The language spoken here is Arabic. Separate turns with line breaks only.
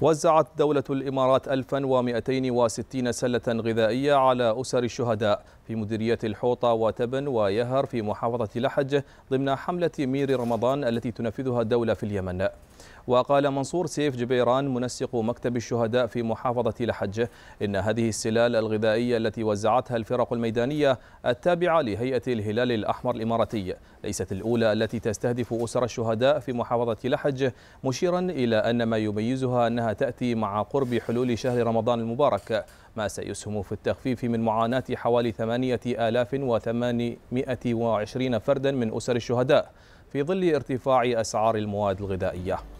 وزعت دولة الإمارات 1260 سلة غذائية على أسر الشهداء في مديرية الحوطة وتبن ويهر في محافظة لحج ضمن حملة مير رمضان التي تنفذها الدولة في اليمن وقال منصور سيف جبيران منسق مكتب الشهداء في محافظة لحج إن هذه السلال الغذائية التي وزعتها الفرق الميدانية التابعة لهيئة الهلال الأحمر الإماراتي ليست الأولى التي تستهدف أسر الشهداء في محافظة لحج مشيرا إلى أن ما يميزها أنها تأتي مع قرب حلول شهر رمضان المبارك ما سيسهم في التخفيف من معاناة حوالي 8820 فردا من أسر الشهداء في ظل ارتفاع أسعار المواد الغذائية